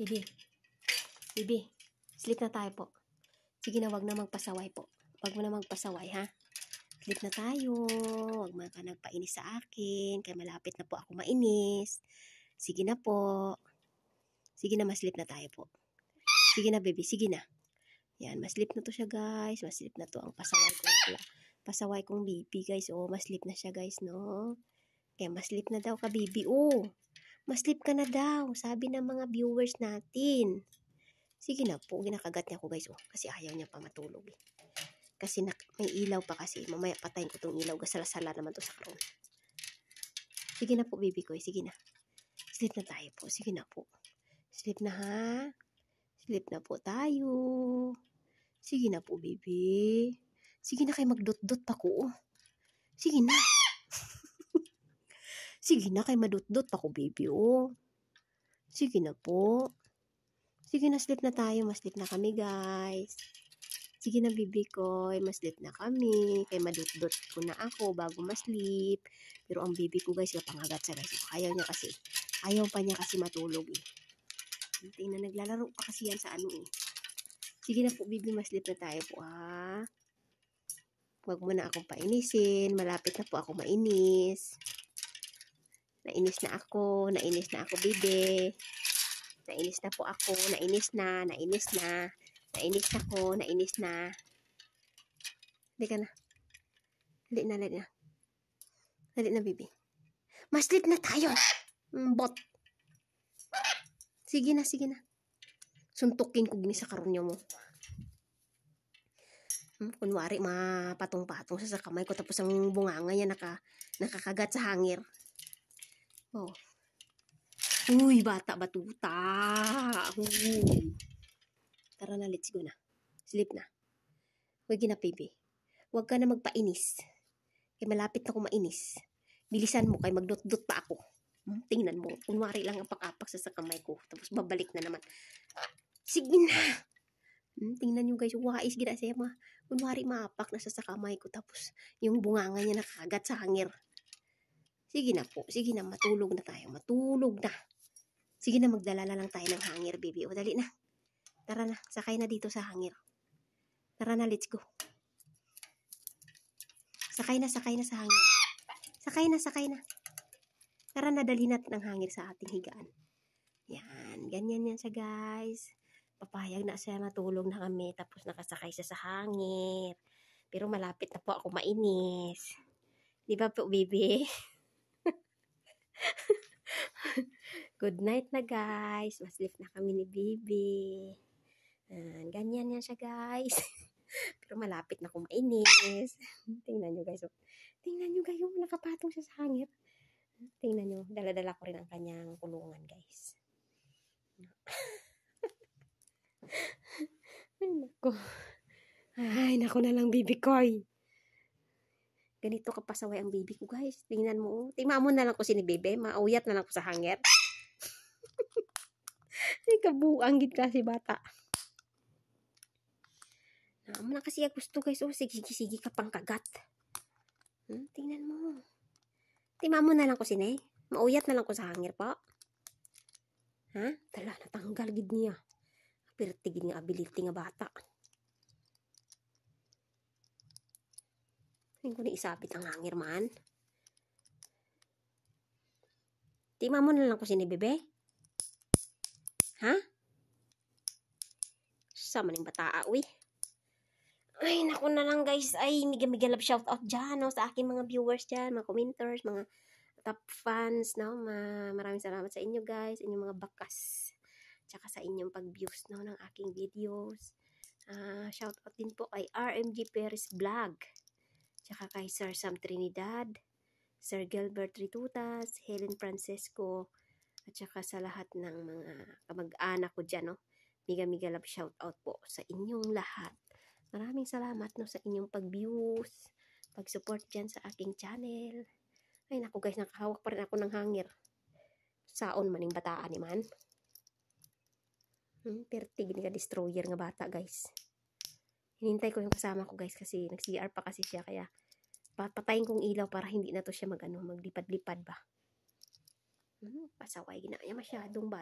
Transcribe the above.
Bibi. Bibi. Sleep na tayo po. Sige na, wag na magpasaway po. Wag mo na magpasaway, ha? Sleep na tayo. Wag mo ka nagpainis sa akin. Kaya malapit na po ako mainis. Sige na po. Sige na, maslip na tayo po. Sige na, baby. Sige na. Yan, maslip na to siya, guys. Maslip na to ang pasaway kong pula. Pasaway kong baby, guys. Oo, maslip na siya, guys, no? Kaya maslip na daw ka, baby. Oo. Maslip ka na daw, sabi ng mga viewers natin. Sige na po, ginakagat niya ako guys. Oh, kasi ayaw niya pa matulog. Eh. Kasi na, may ilaw pa kasi. Mamaya patayin ko tong ilaw. Gasala-sala naman to sa karoon. Sige na po, baby ko. Eh. Sige na. Sleep na tayo po. Sige na po. Sleep na ha. Sleep na po tayo. Sige na po, baby. Sige na kay magdot-dot pa ko. Oh. Sige na. Sige na, kay madutdot ako, baby, oh. Sige na po. Sige na, sleep na tayo. Maslip na kami, guys. Sige na, baby ko. Maslip na kami. Kay madutdot ko na ako bago maslip. Pero ang baby ko, guys, kapangagat sa guys. Ayaw niya kasi. Ayaw pa niya kasi matulog, eh. Tingnan, naglalaro pa kasi yan sa ano, eh. Sige na po, baby, maslip na tayo po, ha? Ah. Huwag mo na akong painisin. Malapit na po ako mainis. Nainis na ako, nainis na ako, bebe. Nainis na po ako, nainis na, nainis na. Nainis na ako, nainis na. Hindi ka na. Hindi na, hindi na. Hindi na, bebe. Maslip na tayo. Mm, bot. Sige na, sige na. Suntukin ko gini sa karunyo mo. Hmm, kunwari, mapatong-patong sa kamay ko tapos ang bunganga niya naka, nakakagat sa hangir. Oh. Uy, bata batuta. Uy. Tara na, let's go na. Sleep na. Huwag na, baby. Huwag ka na magpainis. Kay malapit na mainis. Bilisan mo kay magdot-dot pa ako. Hmm? Tingnan mo. Kunwari lang ang pakapak sa sa kamay ko. Tapos babalik na naman. Sige na. Hmm, tingnan nyo guys, wais gina siya ma. Kunwari maapak na sa kamay ko tapos yung bunganga niya nakagat sa hangir. Sige na po, sige na, matulog na tayo, matulog na. Sige na, magdala na lang tayo ng hangir, baby. O, dali na. Tara na, sakay na dito sa hangir. Tara na, let's go. Sakay na, sakay na sa hangir. Sakay na, sakay na. Tara na, dali na ng hangir sa ating higaan. Yan, ganyan yan siya, guys. Papayag na siya, Matulog na kami, tapos nakasakay siya sa hangir. Pero malapit na po ako mainis. Di ba po, baby? Good night na guys. Mas lift na kami ni Bibi. Uh, ganyan yan siya guys. Pero malapit na kumainis. Tingnan nyo guys. Oh. Tingnan nyo guys. nakapatong siya sa hangir. Tingnan nyo. Daladala ko rin ang kanyang kulungan guys. Nako. Ay, nako na lang, Bibi Koy. Ganito kapasaway ang baby ko, guys. Tingnan mo. Oh. Tingnan na lang ko si ni Bebe. Mauyat na lang ko sa hanger. Ay, kabuanggit ka si bata. Naamo na kasi gusto, guys. Oh, sige, sige, sige ka pang kagat. Hmm, tingnan mo. Tingnan mo na lang ko si ni. Mauyat na lang ko sa hanger po. Ha? Tala, natanggal gid niya. Pirti gid niya ability nga bata. Saan ko na isapit ang hanger man? Tima mo na lang ko si ni bebe. Ha? sa ng bataa, ah, uy. Ay, naku na lang guys. Ay, migamigalap shoutout dyan, no? Sa aking mga viewers dyan, mga commenters, mga top fans, no? Ma maraming salamat sa inyo guys, inyong mga bakas. Tsaka sa inyong pag-views, no? Ng aking videos. Uh, ah, out din po kay RMG Paris Vlog tsaka kay Sir Sam Trinidad, Sir Gilbert Ritutas, Helen Francesco, at saka sa lahat ng mga kamag-anak ko dyan, no? Miga Miga Love shout out po sa inyong lahat. Maraming salamat no sa inyong pag-views, pag-support dyan sa aking channel. Ay naku guys, nakahawak pa rin ako ng hangir. Saon maning bataan ni man. Hmm, pertig ni ka destroyer nga bata guys. Hinintay ko yung kasama ko guys kasi nag-CR pa kasi siya kaya patayin kong ilaw para hindi na to siya mag-ano, maglipad-lipad ba. Hmm, pasaway ginaya masyadong bat.